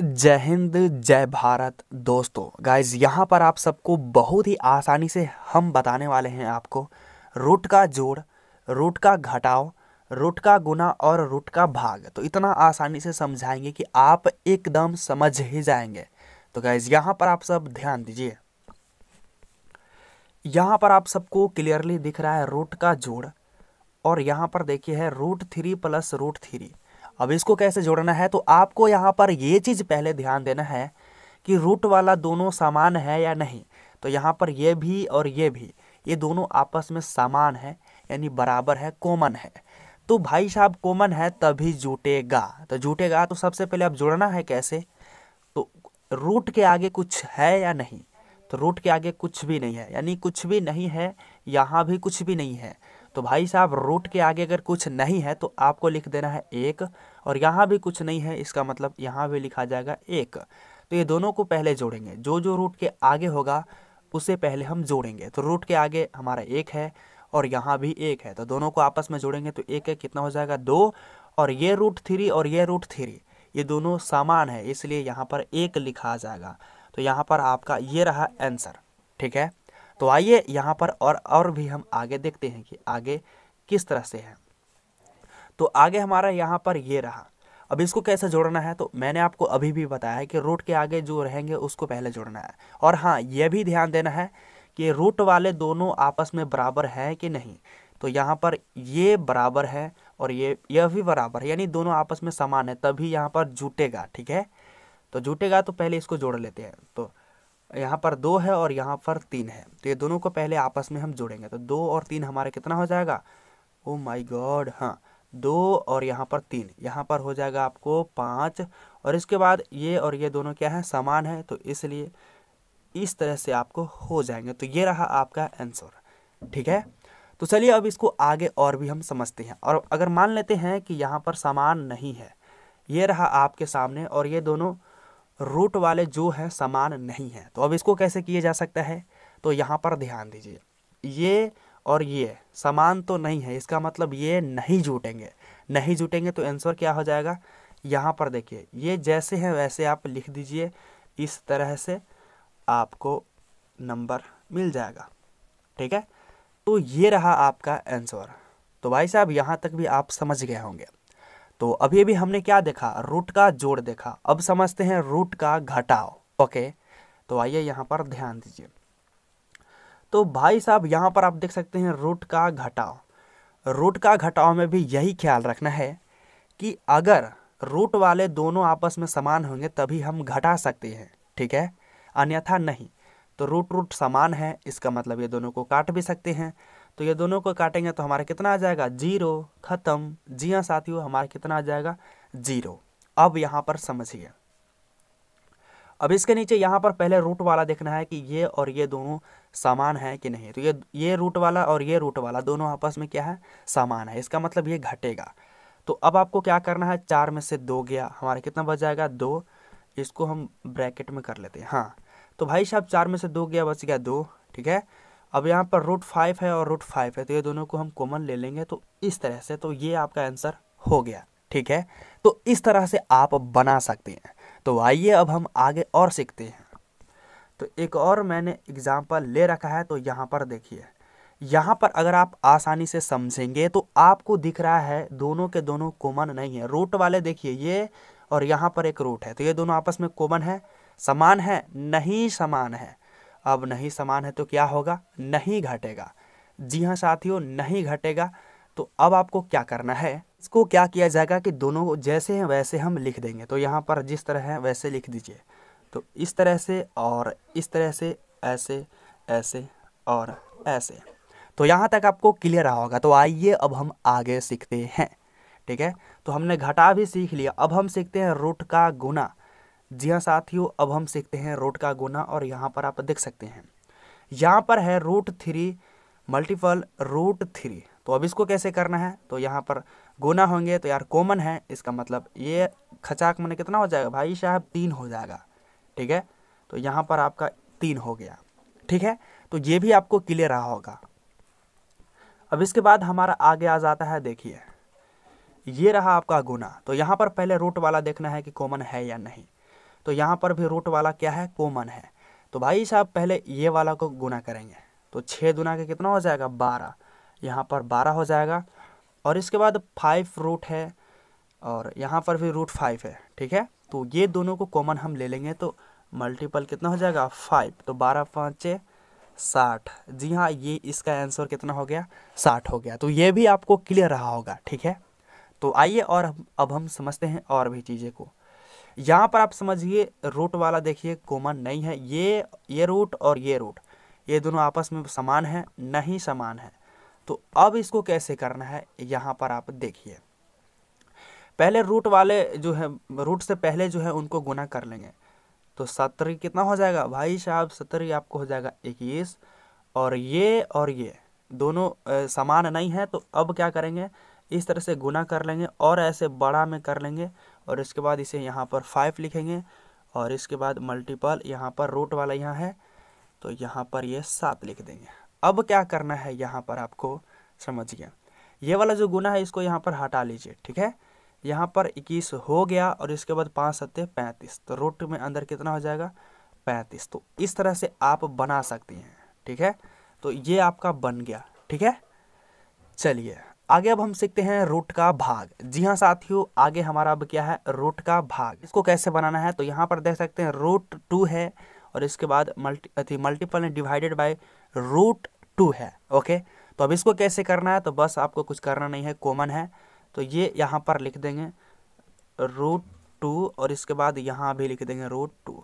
जय हिंद जय भारत दोस्तों गाइज यहाँ पर आप सबको बहुत ही आसानी से हम बताने वाले हैं आपको रूट का जोड़ रूट का घटाव रूट का गुना और रूट का भाग तो इतना आसानी से समझाएंगे कि आप एकदम समझ ही जाएंगे तो गाइज यहाँ पर आप सब ध्यान दीजिए यहाँ पर आप सबको क्लियरली दिख रहा है रूट का जोड़ और यहाँ पर देखिए है root three plus root three अब इसको कैसे जोड़ना है तो आपको यहाँ पर ये चीज़ पहले ध्यान देना है कि रूट वाला दोनों समान है या नहीं तो यहाँ पर ये भी और ये भी ये दोनों आपस में समान है यानी बराबर है कॉमन है तो भाई साहब कॉमन है तभी जुटेगा तो जुटेगा तो सबसे पहले आप जोड़ना है कैसे तो रूट के आगे कुछ है या नहीं तो रूट के आगे कुछ भी नहीं है यानी कुछ भी नहीं है यहाँ भी कुछ भी नहीं है तो भाई साहब रूट के आगे अगर कुछ नहीं है तो आपको लिख देना है एक और यहाँ भी कुछ नहीं है इसका मतलब यहाँ भी लिखा जाएगा एक तो ये दोनों को पहले जोड़ेंगे जो जो रूट के आगे होगा उसे पहले हम जोड़ेंगे तो रूट के आगे हमारा एक है और यहाँ भी एक है तो दोनों को आपस में जोड़ेंगे तो एक है कितना हो जाएगा दो और ये रूट थ्री और ये रूट थ्री ये दोनों सामान है इसलिए यहाँ पर एक लिखा जाएगा तो यहाँ पर आपका ये रहा आंसर ठीक है तो आइए यहाँ पर और और भी हम आगे देखते हैं कि आगे किस तरह से है तो आगे हमारा यहाँ पर ये रहा अब इसको कैसे जोड़ना है तो मैंने आपको अभी भी बताया है कि रूट के आगे जो रहेंगे उसको पहले जोड़ना है और हाँ यह भी ध्यान देना है कि रूट वाले दोनों आपस में बराबर हैं कि नहीं तो यहाँ पर ये बराबर है और ये यह भी बराबर है यानी दोनों आपस में समान है तभी यहाँ पर जुटेगा ठीक है तो जुटेगा तो पहले इसको जोड़ लेते हैं तो यहाँ पर दो है और यहाँ पर तीन है तो ये दोनों को पहले आपस में हम जोड़ेंगे तो दो और तीन हमारे कितना हो जाएगा ओ माई गॉड हाँ दो और यहाँ पर तीन यहाँ पर हो जाएगा आपको पाँच और इसके बाद ये और ये दोनों क्या है समान है तो इसलिए इस तरह से आपको हो जाएंगे तो ये रहा आपका आंसर ठीक है तो चलिए अब इसको आगे और भी हम समझते हैं और अगर मान लेते हैं कि यहाँ पर समान नहीं है ये रहा आपके सामने और ये दोनों रूट वाले जो हैं समान नहीं हैं तो अब इसको कैसे किया जा सकता है तो यहाँ पर ध्यान दीजिए ये और ये समान तो नहीं है इसका मतलब ये नहीं जुटेंगे नहीं जुटेंगे तो आंसर क्या हो जाएगा यहाँ पर देखिए ये जैसे हैं वैसे आप लिख दीजिए इस तरह से आपको नंबर मिल जाएगा ठीक है तो ये रहा आपका आंसर तो भाई साहब यहाँ तक भी आप समझ गए होंगे तो अभी अभी हमने क्या देखा रूट का जोड़ देखा अब समझते हैं रूट का घटाव ओके तो आइए यहाँ पर ध्यान दीजिए तो भाई साहब यहाँ पर आप देख सकते हैं रूट का घटाव रूट का घटाव में भी यही ख्याल रखना है कि अगर रूट वाले दोनों आपस में समान होंगे तभी हम घटा सकते हैं ठीक है अन्यथा नहीं तो रूट रूट समान है इसका मतलब ये दोनों को काट भी सकते हैं तो ये दोनों को काटेंगे तो हमारा कितना आ जाएगा जीरो ख़त्म जी हाँ साथियों हमारा कितना आ जाएगा जीरो अब यहाँ पर समझिए अब इसके नीचे यहाँ पर पहले रूट वाला देखना है कि ये और ये दोनों समान है कि नहीं तो ये ये रूट वाला और ये रूट वाला दोनों आपस में क्या है समान है इसका मतलब ये घटेगा तो अब आपको क्या करना है चार में से दो गया हमारा कितना बच जाएगा दो इसको हम ब्रैकेट में कर लेते हैं हाँ तो भाई साहब चार में से दो गया बच गया दो ठीक है अब यहाँ पर रूट फाइव है और रूट फाइव है तो ये दोनों को हम कॉमन ले लेंगे तो इस तरह से तो ये आपका आंसर हो गया ठीक है तो इस तरह से आप बना सकते हैं तो आइए अब हम आगे और सीखते हैं तो एक और मैंने एग्ज़ाम्पल ले रखा है तो यहाँ पर देखिए यहाँ पर अगर आप आसानी से समझेंगे तो आपको दिख रहा है दोनों के दोनों कॉमन नहीं है रूट वाले देखिए ये और यहाँ पर एक रूट है तो ये दोनों आपस में कॉमन है समान है नहीं समान है अब नहीं समान है तो क्या होगा नहीं घटेगा जी हाँ साथियों नहीं घटेगा तो अब आपको क्या करना है इसको क्या किया जाएगा कि दोनों जैसे हैं वैसे हम लिख देंगे तो यहाँ पर जिस तरह है वैसे लिख दीजिए तो इस तरह से और इस तरह से ऐसे ऐसे और ऐसे तो यहाँ तक आपको क्लियर रहा होगा तो आइए अब हम आगे सीखते हैं ठीक है तो हमने घटा भी सीख लिया अब हम सीखते हैं रूट का गुना जी हाँ साथियों अब हम सीखते हैं रूट का गुना और यहाँ पर आप देख सकते हैं यहाँ पर है root three multiple root three तो अब इसको कैसे करना है तो यहाँ पर गुना होंगे तो यार कॉमन है इसका मतलब ये खचाक मैंने कितना हो जाएगा भाई साहब तीन हो जाएगा ठीक है तो यहाँ पर आपका तीन हो गया ठीक है तो ये भी आपको क्लियर रहा होगा अब इसके बाद हमारा आगे आ जाता है देखिए ये रहा आपका गुना तो यहाँ पर पहले रूट वाला देखना है कि कॉमन है या नहीं तो यहाँ पर भी रूट वाला क्या है कॉमन है तो भाई साहब पहले ये वाला को गुना करेंगे तो छः दुना के कितना हो जाएगा बारह यहाँ पर बारह हो जाएगा और इसके बाद फाइव रूट है और यहाँ पर भी रूट फाइव है ठीक है तो ये दोनों को कॉमन हम ले लेंगे तो मल्टीपल कितना हो जाएगा फाइव तो बारह पाँच साठ जी हाँ ये इसका आंसर कितना हो गया साठ हो गया तो ये भी आपको क्लियर रहा होगा ठीक है तो आइए और अब हम समझते हैं और भी चीज़ें को यहाँ पर आप समझिए रूट वाला देखिए कॉमन नहीं है ये ये रूट और ये रूट ये दोनों आपस में समान है नहीं समान है तो अब इसको कैसे करना है यहाँ पर आप देखिए पहले रूट वाले जो है रूट से पहले जो है उनको गुना कर लेंगे तो सत्तर कितना हो जाएगा भाई साहब सत्तर आपको हो जाएगा इक्कीस और ये और ये दोनों समान नहीं है तो अब क्या करेंगे इस तरह से गुना कर लेंगे और ऐसे बड़ा में कर लेंगे और इसके बाद इसे यहाँ पर फाइव लिखेंगे और इसके बाद मल्टीपल यहाँ पर रूट वाला यहाँ है तो यहाँ पर ये सात लिख देंगे अब क्या करना है यहाँ पर आपको समझिए ये वाला जो गुना है इसको यहाँ पर हटा लीजिए ठीक है यहाँ पर इक्कीस हो गया और इसके बाद पाँच सत्ते पैंतीस तो रूट में अंदर कितना हो जाएगा पैंतीस तो इस तरह से आप बना सकती हैं ठीक है तो ये आपका बन गया ठीक है चलिए आगे अब हम सीखते हैं रूट का भाग जी हाँ साथियों आगे हमारा अब क्या है रूट का भाग इसको कैसे बनाना है तो यहाँ पर देख सकते हैं रूट टू है और इसके बाद मल्टी अथी multiple divided by root two है ओके तो अब इसको कैसे करना है तो बस आपको कुछ करना नहीं है कॉमन है तो ये यहाँ पर लिख देंगे रूट टू और इसके बाद यहाँ भी लिख देंगे रूट टू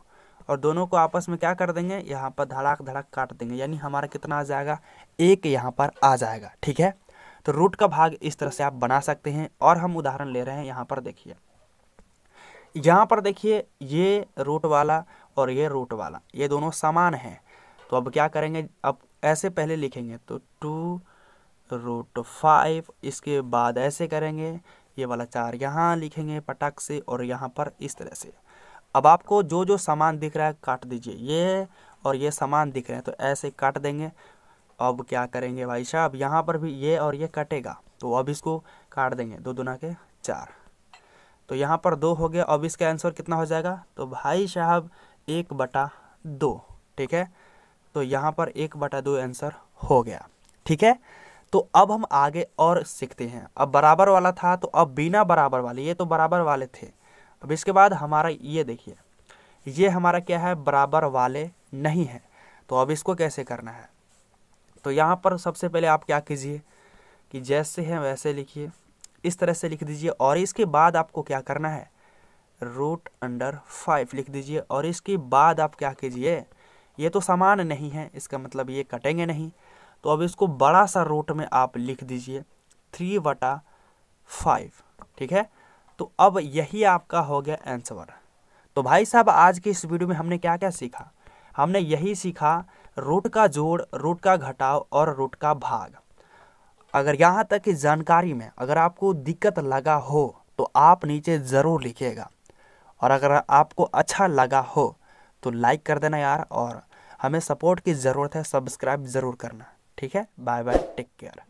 और दोनों को आपस में क्या कर देंगे यहाँ पर धड़ाक धड़ाक काट देंगे यानी हमारा कितना आ जाएगा एक यहाँ पर आ जाएगा ठीक है तो रूट का भाग इस तरह से आप बना सकते हैं और हम उदाहरण ले रहे हैं यहाँ पर देखिए यहाँ पर देखिए ये रूट वाला और ये रूट वाला ये दोनों समान हैं तो अब क्या करेंगे अब ऐसे पहले लिखेंगे तो टू रूट फाइव इसके बाद ऐसे करेंगे ये वाला चार यहाँ लिखेंगे पटक से और यहाँ पर इस तरह से अब आपको जो जो सामान दिख रहा है काट दीजिए ये और ये सामान दिख रहे हैं तो ऐसे काट देंगे अब क्या करेंगे भाई साहब यहाँ पर भी ये और ये कटेगा तो अब इसको काट देंगे दो दुना के चार तो यहाँ पर दो हो गया अब इसका आंसर कितना हो जाएगा तो भाई साहब एक बटा दो ठीक है तो यहाँ पर एक बटा दो आंसर हो गया ठीक है तो अब हम आगे और सीखते हैं अब बराबर वाला था तो अब बिना बराबर वाले ये तो बराबर वाले थे अब इसके बाद हमारा ये देखिए ये हमारा क्या है बराबर वाले नहीं है तो अब इसको कैसे करना है तो यहाँ पर सबसे पहले आप क्या कीजिए कि जैसे हैं वैसे लिखिए इस तरह से लिख दीजिए और इसके बाद आपको क्या करना है रूट अंडर फाइव लिख दीजिए और इसके बाद आप क्या कीजिए ये तो समान नहीं है इसका मतलब ये कटेंगे नहीं तो अब इसको बड़ा सा रूट में आप लिख दीजिए थ्री वटा फाइव ठीक है तो अब यही आपका हो गया आंसर तो भाई साहब आज की इस वीडियो में हमने क्या क्या सीखा हमने यही सीखा रूट का जोड़ रूट का घटाव और रूट का भाग अगर यहाँ तक की जानकारी में अगर आपको दिक्कत लगा हो तो आप नीचे ज़रूर लिखिएगा और अगर आपको अच्छा लगा हो तो लाइक कर देना यार और हमें सपोर्ट की ज़रूरत है सब्सक्राइब ज़रूर करना ठीक है बाय बाय टेक केयर